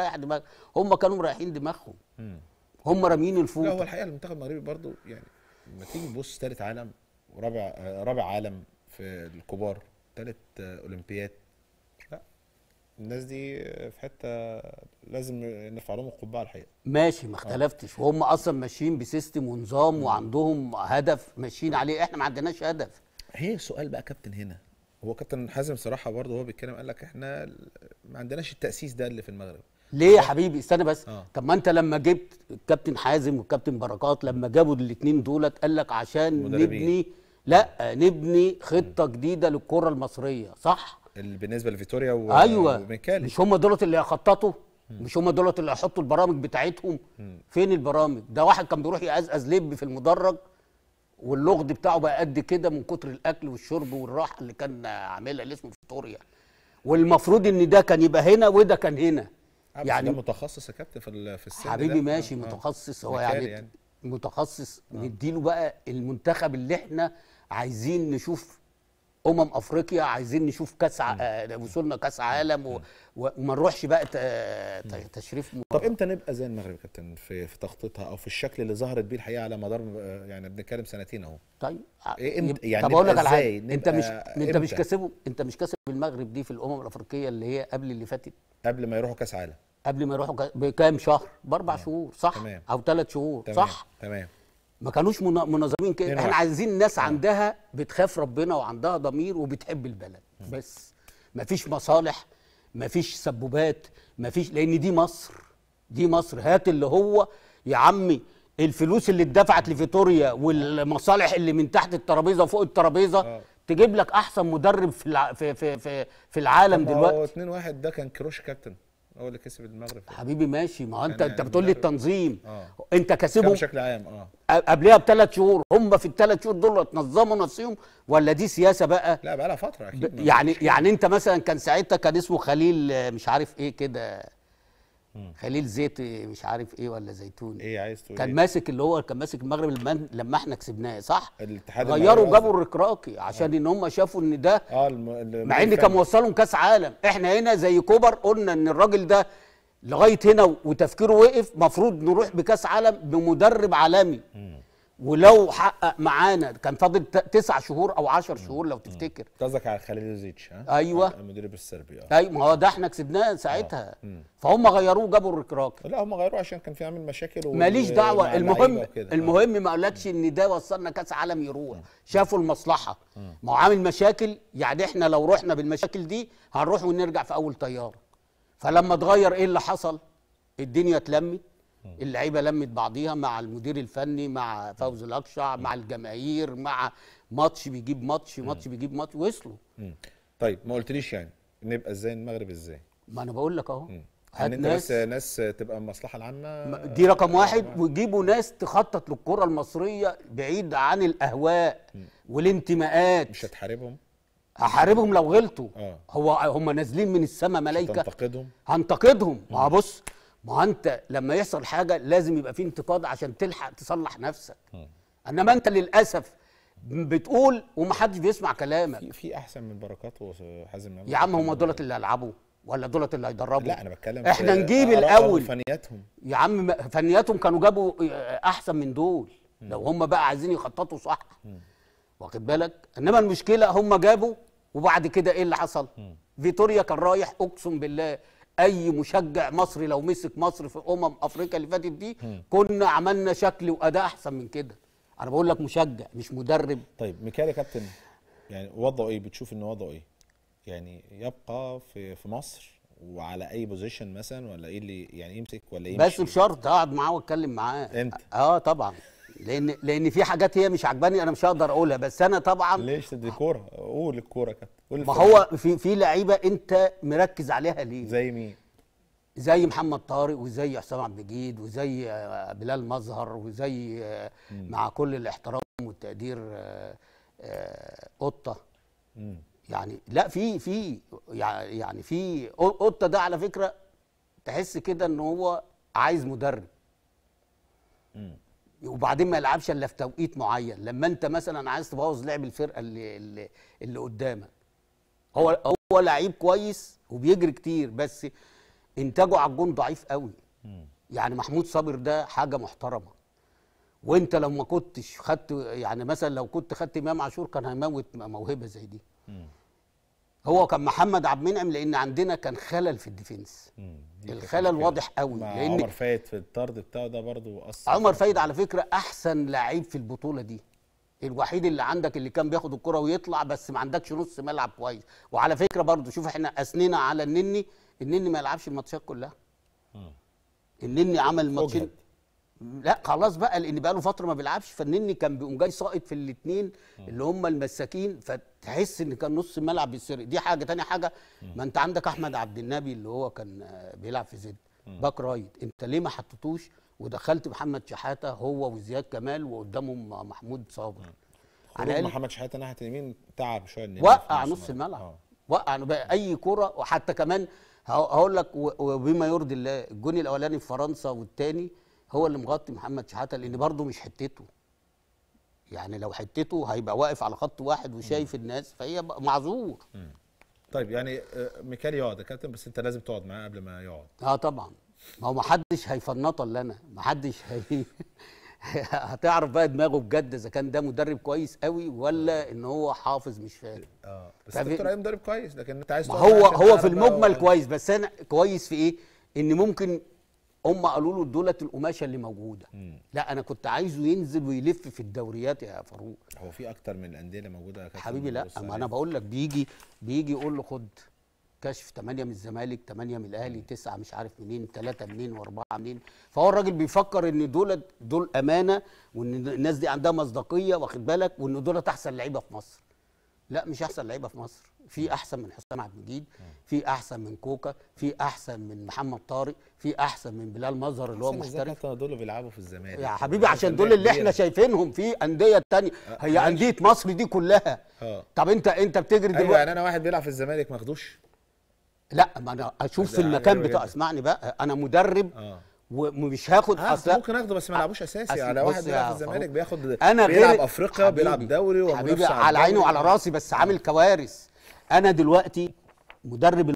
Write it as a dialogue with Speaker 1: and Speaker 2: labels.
Speaker 1: رايح دماغ هم كانوا رايحين دماغهم هم راميين الفوق لا هو الحقيقه المنتخب المغربي برضو يعني لما تيجي تبص ثالث عالم ورابع رابع عالم في الكبار ثالث اولمبياد لا الناس دي في حته لازم نرفع لهم القبعه الحقيقه ماشي ما آه. اختلفتش وهم اصلا ماشيين بسيستم ونظام وعندهم هدف ماشيين عليه احنا ما عندناش هدف هي السؤال بقى كابتن هنا هو كابتن حازم صراحه برضه هو بيتكلم قال لك احنا ما عندناش التاسيس ده اللي في المغرب ليه يا حبيبي استنى بس آه. طب ما انت لما جبت الكابتن حازم والكابتن بركات لما جابوا الاثنين دولت قال لك عشان مدربين. نبني لا نبني خطه م. جديده للكره المصريه صح بالنسبه لفيتوريا و... أيوة. وميكالي مش هم دولت اللي هيخططوا مش هم دولت اللي هيحطوا البرامج بتاعتهم م. فين البرامج ده واحد كان بيروح يقزقز لب في المدرج واللغد بتاعه بقى قد كده من كتر الاكل والشرب والراحه اللي كان عاملها اللي اسمه فيتوريا والمفروض ان ده كان يبقى هنا وده كان هنا يعني متخصص يا كابتن في في السن حبيبي ماشي آه. متخصص هو يعني, يعني متخصص آه. نديله بقى المنتخب اللي احنا عايزين نشوف امم افريقيا عايزين نشوف كاس ع... آه، وصولنا كاس عالم و... وما نروحش بقى ت... تشريف مرة. طب امتى نبقى زي المغرب يا كابتن في في تخطيطها او في الشكل اللي ظهرت بيه الحقيقه على مدار آه، يعني بنتكلم سنتين اهو طيب آه، إيه امت... يعني طب اقول لك على حاجه انت مش انت مش كاسبه انت مش كاسب المغرب دي في الامم الافريقيه اللي هي قبل اللي فاتت قبل ما يروحوا كاس عالم قبل ما يروحوا بكام شهر؟ باربع شهور صح؟ تمام. او ثلاث شهور تمام. صح؟ تمام ما كانوش منظمين كده احنا واحد. عايزين ناس عندها بتخاف ربنا وعندها ضمير وبتحب البلد بس مفيش مصالح مفيش سبوبات مفيش لان دي مصر دي مصر هات اللي هو يا عمي الفلوس اللي اتدفعت لفيتوريا والمصالح اللي من تحت الترابيزه وفوق الترابيزه آه. تجيب لك احسن مدرب في الع... في في في, في العالم دلوقتي هو 2 1 ده كان كروش كابتن هو اللي كسب المغرب حبيبي ماشي ما هو انت يعني انت بتقول لي التنظيم آه. انت كسبهم بشكل عام اه قبلها بثلاث شهور هم في الثلاث شهور دول نظموا نفسهم ولا دي سياسه بقى لا بقى لها فتره اكيد يعني يعني انت مثلا كان ساعتها كان اسمه خليل آه، مش عارف ايه كده خليل زيت مش عارف ايه ولا زيتون ايه عايز تقول كان إيه؟ ماسك اللي هو كان ماسك المغرب المن... لما احنا كسبناه صح الاتحاد غيروا جابوا الركراكي عشان آه. ان هم شافوا ان ده اه الم... الم... مع ان كان موصلهم كاس عالم احنا هنا زي كوبر قلنا ان الراجل ده لغايه هنا وتفكيره وقف مفروض نروح بكاس عالم بمدرب عالمي م. ولو حقق معانا كان فاضل تسع شهور او 10 شهور لو تفتكر قصدك على زيتش ها ايوه المدرب الصربي اه ايوه ما هو ده احنا كسبناه ساعتها آه. فهم غيروه جابوا الركراك لا هم غيروه عشان كان في عامل مشاكل ماليش دعوه المهم آه. المهم ما اقولكش ان ده وصلنا كاس عالم يروح شافوا المصلحه ما هو عامل مشاكل يعني احنا لو رحنا بالمشاكل دي هنروح ونرجع في اول طياره
Speaker 2: فلما اتغير ايه اللي
Speaker 1: حصل الدنيا اتلمت اللعيبه لمت بعضيها مع المدير الفني مع فوز الاقشع مع الجماهير مع ماتش بيجيب ماتش ماتش بيجيب ماتش وصلوا طيب ما قلتليش يعني نبقى ازاي المغرب ازاي ما انا بقول لك اهو هات يعني ناس ناس تبقى المصلحه العامه دي رقم آه، واحد وجيبوا ناس تخطط للكره المصريه بعيد عن الاهواء والانتماءات مش هتحاربهم هحاربهم لو غلطوا آه. هو هم نازلين من السماء ملائكه هنتقدهم هنتقدهم ما آه، بص ما انت لما يحصل حاجه لازم يبقى في انتفاضه عشان تلحق تصلح نفسك انما انت للاسف بتقول ومحدش بيسمع كلامك في, في احسن من بركات وحازم يا عم هم دولت اللي هيلعبوا ولا دولت اللي هيدربوا لا انا بتكلم احنا نجيب الاول فنياتهم يا عم فنياتهم كانوا جابوا آه، احسن من دول م. لو هم بقى عايزين يخططوا صح م. واخد بالك انما المشكله هم جابوا وبعد كده ايه اللي حصل م. فيتوريا كان رايح اقسم بالله اي مشجع مصري لو مسك مصر في امم افريقيا اللي فاتت دي كنا عملنا شكل واداء احسن من كده انا بقول لك مشجع مش مدرب طيب ميكالي يا كابتن يعني وضعه ايه بتشوف ان وضعه ايه يعني يبقى في في مصر وعلى اي بوزيشن مثلا ولا ايه اللي يعني يمسك ولا ايه بس بشرط اقعد معاه واتكلم معاه انت اه طبعا لان لان في حاجات هي مش عجباني انا مش هقدر اقولها بس انا طبعا ليش دي كوره قول الكوره كابتن ما هو في في لعيبه انت مركز عليها ليه زي مين زي محمد طارق وزي حسام عبد المجيد وزي آه، بلال مظهر وزي آه، مع كل الاحترام والتقدير آه، قطه يعني لا في في يعني في قطه ده على فكره تحس كده ان هو عايز مدرب وبعدين ما يلعبش الا في توقيت معين لما انت مثلا عايز تبوظ لعب الفرقه اللي اللي, اللي قدامك هو هو لعيب كويس وبيجري كتير بس انتاجه على الجون ضعيف قوي يعني محمود صابر ده حاجه محترمه وانت لو ما كنتش خدت يعني مثلا لو كنت خدت امام عاشور كان هيموت موهبه زي دي هو كان محمد عبد المنعم لان عندنا كان خلل في الديفنس الخلل واضح قوي لان عمر فايد في الطرد بتاعه ده برضه اثر عمر فايد على فكره احسن لعيب في البطوله دي الوحيد اللي عندك اللي كان بياخد الكره ويطلع بس ما عندكش نص ملعب كويس وعلى فكره برضه شوف احنا اثنينا على النني النني ما يلعبش الماتشات كلها النني عمل ماتشين لا خلاص بقى لان بقى له فتره ما بيلعبش فالنني كان بيقوم جاي ساقط في الاثنين اللي هم المساكين فتحس ان كان نص الملعب بيتسرق دي حاجه ثاني حاجه ما انت عندك احمد عبد النبي اللي هو كان آه، بيلعب في زد باك رايت انت ليه ما حطيتوش ودخلت محمد شحاته هو وزياد كمال وقدامهم محمود صابر على محمد شحاته ناحيه اليمين تعب شويه وقع نص الملعب آه. وقع وقع اي كره وحتى كمان هقول لك وبما يرضي الله الجون الاولاني في فرنسا والثاني هو اللي مغطي محمد شحاته لان برضه مش حتته يعني لو حتته هيبقى واقف على خط واحد وشايف مم. الناس فهي معذور طيب يعني آه، ميكال يقعد يا كابتن بس انت لازم تقعد معاه قبل ما يقعد اه طبعا ما هو ما حدش هيفنطه اللي انا ما حدش هي هتعرف بقى دماغه بجد اذا كان ده مدرب كويس قوي ولا آه. ان هو حافظ مش فاهم اه بس الدكتور ايمن مدرب كويس لكن انت عايز هو هو في المجمل كويس بس انا كويس في ايه ان ممكن هم قالوا له دولت القماشه اللي موجوده مم. لا انا كنت عايزه ينزل ويلف في الدوريات يا فاروق هو في اكتر من الانديه اللي موجوده يا حبيبي لا ما انا بقول لك بيجي بيجي يقول له خد كشف 8 من الزمالك 8 من الاهلي 9 مش عارف منين 3 منين و4 منين فهو الراجل بيفكر ان دول دول امانه وان الناس دي عندها مصداقيه واخد بالك وان دول احسن لعيبه في مصر لا مش احسن لعيبه في مصر في احسن من حسام عبد المجيد في احسن من كوكا في احسن من محمد طارق في احسن من بلال مظهر اللي هو محترف دول بيلعبوا في الزمالك يا حبيبي عشان دول اللي احنا شايفينهم في انديه تانية هي انديه مصر دي كلها أه. طب انت انت بتجري أيوة، دلوقتي ايوه يعني انا واحد بيلعب في الزمالك ماخدوش لا ما انا اشوف في المكان بتاع اسمعني بقى انا مدرب أه. ومش هاخد آه اصل ممكن اخده بس ما لعبوش اساسي على واحد بيلعب في الزمالك بياخد أنا بيلعب افريقيا بيلعب دوري وبيلعب على عيني وعلى راسي بس عامل آه. كوارث انا دلوقتي مدرب